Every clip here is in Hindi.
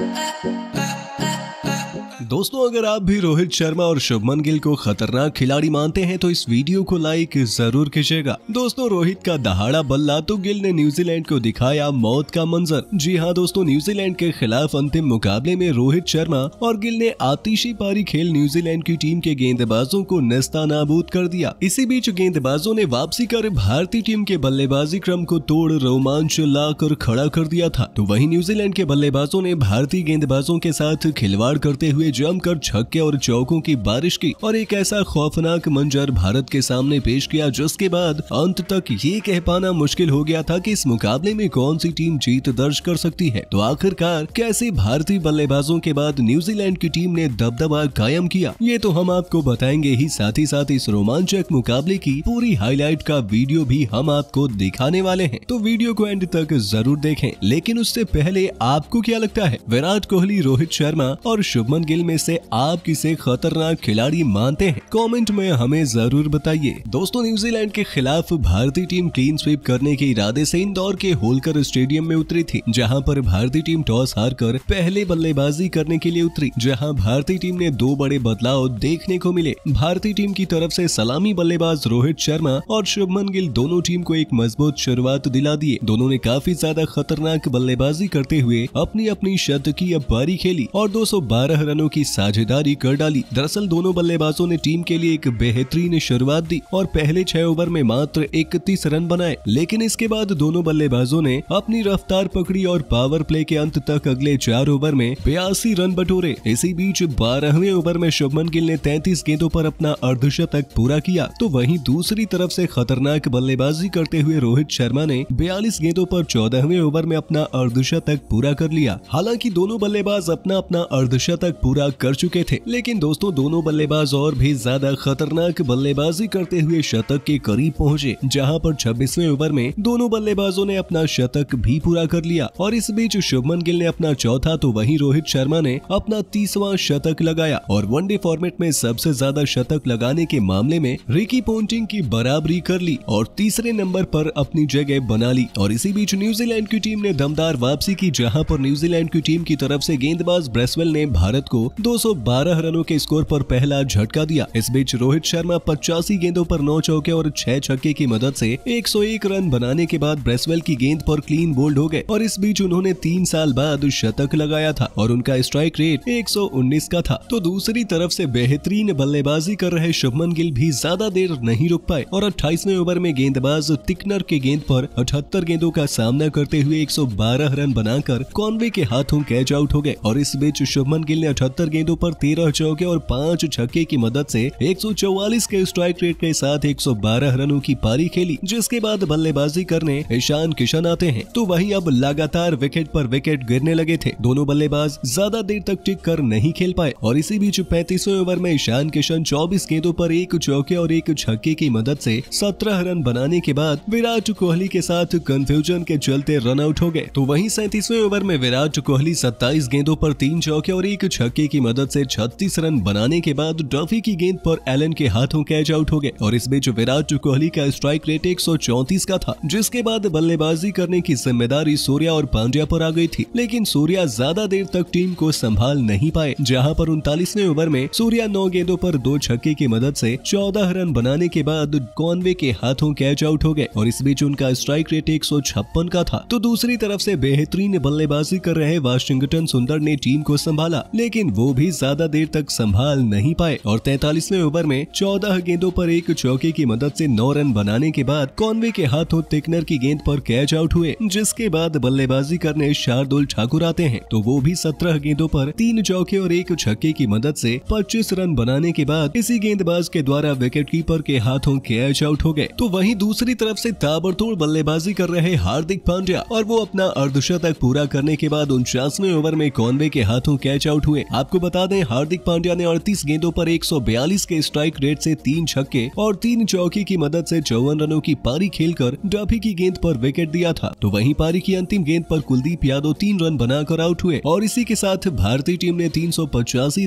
uh, दोस्तों अगर आप भी रोहित शर्मा और शुभमन गिल को खतरनाक खिलाड़ी मानते हैं तो इस वीडियो को लाइक जरूर खींचेगा दोस्तों रोहित का दहाड़ा बल्ला तो गिल ने न्यूजीलैंड को दिखाया मौत का मंजर जी हाँ दोस्तों न्यूजीलैंड के खिलाफ अंतिम मुकाबले में रोहित शर्मा और गिल ने आतिशी पारी खेल न्यूजीलैंड की टीम के गेंदबाजों को नस्ता नाबूद कर दिया इसी बीच गेंदबाजों ने वापसी कर भारतीय टीम के बल्लेबाजी क्रम को तोड़ रोमांच ला कर खड़ा कर दिया था तो वही न्यूजीलैंड के बल्लेबाजों ने भारतीय गेंदबाजों के साथ खिलवाड़ करते हुए जमकर छक्के और चौकों की बारिश की और एक ऐसा खौफनाक मंजर भारत के सामने पेश किया जिसके बाद अंत तक ये कह पाना मुश्किल हो गया था कि इस मुकाबले में कौन सी टीम जीत दर्ज कर सकती है तो आखिरकार कैसे भारतीय बल्लेबाजों के बाद न्यूजीलैंड की टीम ने दबदबा कायम किया ये तो हम आपको बताएंगे ही साथ ही साथ इस रोमांचक मुकाबले की पूरी हाईलाइट का वीडियो भी हम आपको दिखाने वाले हैं तो वीडियो को एंड तक जरूर देखें लेकिन उससे पहले आपको क्या लगता है विराट कोहली रोहित शर्मा और शुभमन गिल में में से आप किसे खतरनाक खिलाड़ी मानते हैं कमेंट में हमें जरूर बताइए दोस्तों न्यूजीलैंड के खिलाफ भारतीय टीम क्लीन स्वीप करने के इरादे से इंदौर के होलकर स्टेडियम में उतरी थी जहां पर भारतीय टीम टॉस हार कर पहले बल्लेबाजी करने के लिए उतरी जहां भारतीय टीम ने दो बड़े बदलाव देखने को मिले भारतीय टीम की तरफ ऐसी सलामी बल्लेबाज रोहित शर्मा और शुभमन गिल दोनों टीम को एक मजबूत शुरुआत दिला दिए दोनों ने काफी ज्यादा खतरनाक बल्लेबाजी करते हुए अपनी अपनी शतकीय पारी खेली और 212 रनों की की साझेदारी कर डाली दरअसल दोनों बल्लेबाजों ने टीम के लिए एक बेहतरीन शुरुआत दी और पहले छह ओवर में मात्र इकतीस रन बनाए लेकिन इसके बाद दोनों बल्लेबाजों ने अपनी रफ्तार पकड़ी और पावर प्ले के अंत तक अगले चार ओवर में बयासी रन बटोरे इसी बीच बारहवें ओवर में शुभमन गिल ने तैतीस गेंदों पर अपना अर्धशतक पूरा किया तो वहीं दूसरी तरफ से खतरनाक बल्लेबाजी करते हुए रोहित शर्मा ने बयालीस गेंदों पर चौदहवें ओवर में अपना अर्धशतक पूरा कर लिया हालांकि दोनों बल्लेबाज अपना अपना अर्धशतक पूरा कर चुके थे लेकिन दोस्तों दोनों बल्लेबाज और भी ज्यादा खतरनाक बल्लेबाजी करते हुए शतक के करीब पहुंचे जहां पर 26वें ओवर में दोनों बल्लेबाजों ने अपना शतक भी पूरा कर लिया और इस बीच शुभमन गिल ने अपना चौथा तो वही रोहित शर्मा ने अपना तीसवा शतक लगाया और वनडे फॉर्मेट में सबसे ज्यादा शतक लगाने के मामले में रिकी पोन्टिंग की बराबरी कर ली और तीसरे नंबर पर अपनी जगह बना ली और इसी बीच न्यूजीलैंड की टीम ने दमदार वापसी की जहाँ पर न्यूजीलैंड की टीम की तरफ से गेंदबाज ब्रेसवेल ने भारत को 212 रनों के स्कोर पर पहला झटका दिया इस बीच रोहित शर्मा पचासी गेंदों पर नौ चौके और छह छक्के की मदद से 101 रन बनाने के बाद ब्रेसवेल की गेंद पर क्लीन बोल्ड हो गए और इस बीच उन्होंने तीन साल बाद शतक लगाया था और उनका स्ट्राइक रेट एक का था तो दूसरी तरफ ऐसी बेहतरीन बल्लेबाजी कर रहे शुभमन गिल भी ज्यादा देर नहीं रुक पाए और अट्ठाईसवे ओवर में गेंदबाज तिकनर के गेंद पर अठहत्तर गेंदों का सामना करते हुए 112 रन बनाकर कॉन्वे के हाथों कैच आउट हो गए और इस बीच शुभमन गिल ने अठहत्तर बहत्तर गेंदों पर तेरह चौके और पांच छक्के की मदद से 144 के स्ट्राइक रेट के साथ 112 रनों की पारी खेली जिसके बाद बल्लेबाजी करने ईशान किशन आते हैं तो वही अब लगातार विकेट पर विकेट गिरने लगे थे दोनों बल्लेबाज ज्यादा देर तक टिक कर नहीं खेल पाए और इसी बीच पैंतीसवें ओवर में ईशान किशन चौबीस गेंदों पर एक चौके और एक छक्के की मदद से सत्रह रन बनाने के बाद विराट कोहली के साथ कंफ्यूजन के चलते रन आउट हो गए तो वहीं सैतीसवें ओवर में विराट कोहली सत्ताईस गेंदों पर तीन चौके और एक छक्के की मदद से 36 रन बनाने के बाद ट्रॉफी की गेंद पर एलन के हाथों कैच आउट हो गए और इस बीच विराट कोहली का स्ट्राइक रेट एक का था जिसके बाद बल्लेबाजी करने की जिम्मेदारी सूर्या और पांड्या पर आ गई थी लेकिन सूर्या ज्यादा देर तक टीम को संभाल नहीं पाए जहां पर उनतालीसवें ओवर में सूर्या नौ गेंदों पर दो छक्के की मदद से चौदह रन बनाने के बाद कॉनवे के हाथों कैच आउट हो गए और इस बीच उनका स्ट्राइक रेट एक का था तो दूसरी तरफ से बेहतरीन बल्लेबाजी कर रहे वाशिंगटन सुंदर ने टीम को संभाला लेकिन वो वो भी ज्यादा देर तक संभाल नहीं पाए और तैतालीसवे ओवर में चौदह गेंदों पर एक चौके की मदद से नौ रन बनाने के बाद कॉनवे के हाथों टिकनर की गेंद पर कैच आउट हुए जिसके बाद बल्लेबाजी करने शार्दुल ठाकुर आते हैं तो वो भी सत्रह गेंदों पर तीन चौके और एक छक्के की मदद से 25 रन बनाने के बाद इसी गेंदबाज के द्वारा विकेट कीपर के हाथों कैच आउट हो गए तो वहीं दूसरी तरफ से ताबड़तोड़ बल्लेबाजी कर रहे हार्दिक पांड्या और वो अपना अर्धशतक पूरा करने के बाद उनचासवे ओवर में कॉनवे के हाथों कैच आउट हुए आप आपको बता दें हार्दिक पांड्या ने अड़तीस गेंदों पर 142 के स्ट्राइक रेट से तीन छक्के और तीन चौकी की मदद से चौवन रनों की पारी खेलकर डाफी की गेंद पर विकेट दिया था तो वहीं पारी की अंतिम गेंद पर कुलदीप यादव तीन रन बनाकर आउट हुए और इसी के साथ भारतीय टीम ने तीन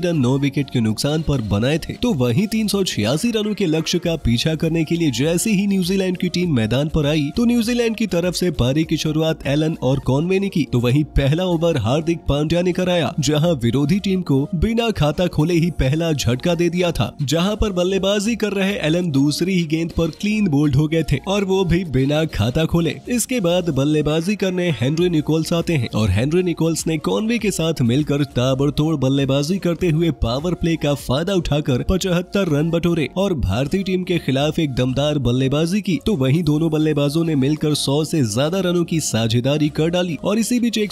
रन नौ विकेट के नुकसान पर बनाए थे तो वही तीन रनों के लक्ष्य का पीछा करने के लिए जैसे ही न्यूजीलैंड की टीम मैदान पर आई तो न्यूजीलैंड की तरफ से पारी की शुरुआत एलन और कॉनवे ने की तो वहीं पहला ओवर हार्दिक पांड्या ने कराया जहां विरोधी टीम को को बिना खाता खोले ही पहला झटका दे दिया था जहां पर बल्लेबाजी कर रहे एलन दूसरी ही गेंद पर क्लीन बोल्ड हो गए थे और वो भी बिना खाता खोले इसके बाद बल्लेबाजी करने हेनरी निकोल्स आते हैं और हेनरी निकोल्स ने कॉनवे के साथ मिलकर ताबड़तोड़ बल्लेबाजी करते हुए पावर प्ले का फायदा उठाकर पचहत्तर रन बटोरे और भारतीय टीम के खिलाफ एक दमदार बल्लेबाजी की तो वही दोनों बल्लेबाजों ने मिलकर सौ से ज्यादा रनों की साझेदारी कर डाली और इसी बीच एक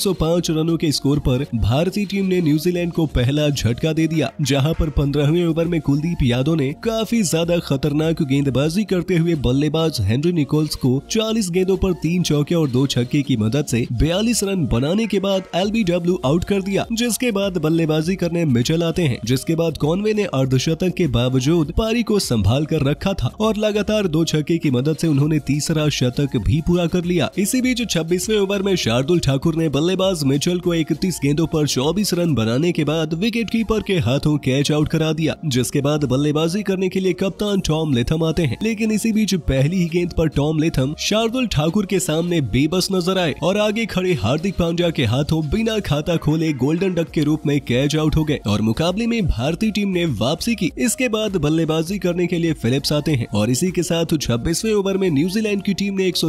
रनों के स्कोर पर भारतीय टीम ने न्यूजीलैंड को पहले पहला झटका दे दिया जहां पर पंद्रहवें ओवर में कुलदीप यादव ने काफी ज्यादा खतरनाक गेंदबाजी करते हुए बल्लेबाज हेनरी निकोल्स को 40 गेंदों पर तीन चौके और दो छक्के की मदद से 42 रन बनाने के बाद एलबीडब्ल्यू आउट कर दिया जिसके बाद बल्लेबाजी करने मिचल आते हैं जिसके बाद कॉनवे ने अर्धशतक के बावजूद पारी को संभाल कर रखा था और लगातार दो छक्के की मदद ऐसी उन्होंने तीसरा शतक भी पूरा कर लिया इसी बीच छब्बीसवें ओवर में शार्दुल ठाकुर ने बल्लेबाज मिचल को इकतीस गेंदों पर 24 रन बनाने के बाद विकेट कीपर के हाथों कैच आउट करा दिया जिसके बाद बल्लेबाजी करने के लिए कप्तान टॉम लेथम आते हैं लेकिन इसी बीच पहली ही गेंद पर टॉम लेथम शार्दुल ठाकुर के सामने बेबस नजर आए और आगे खड़े हार्दिक पांड्या के हाथों बिना खाता खोले गोल्डन डक के रूप में कैच आउट हो गए और मुकाबले में भारतीय टीम ने वापसी की इसके बाद बल्लेबाजी करने के लिए फिलिप्स आते हैं और इसी के साथ छब्बीसवे ओवर में न्यूजीलैंड की टीम ने एक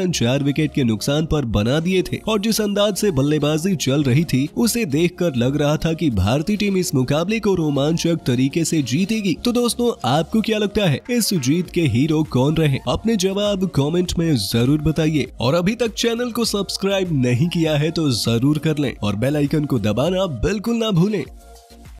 रन चार विकेट के नुकसान आरोप बना दिए थे और जिस अंदाज ऐसी बल्लेबाजी चल रही थी उसे देख लग रहा था की भारतीय टीम इस मुकाबले को रोमांचक तरीके से जीतेगी तो दोस्तों आपको क्या लगता है इस जीत के हीरो कौन रहे अपने जवाब कमेंट में जरूर बताइए और अभी तक चैनल को सब्सक्राइब नहीं किया है तो जरूर कर लें और बेल आइकन को दबाना बिल्कुल ना भूलें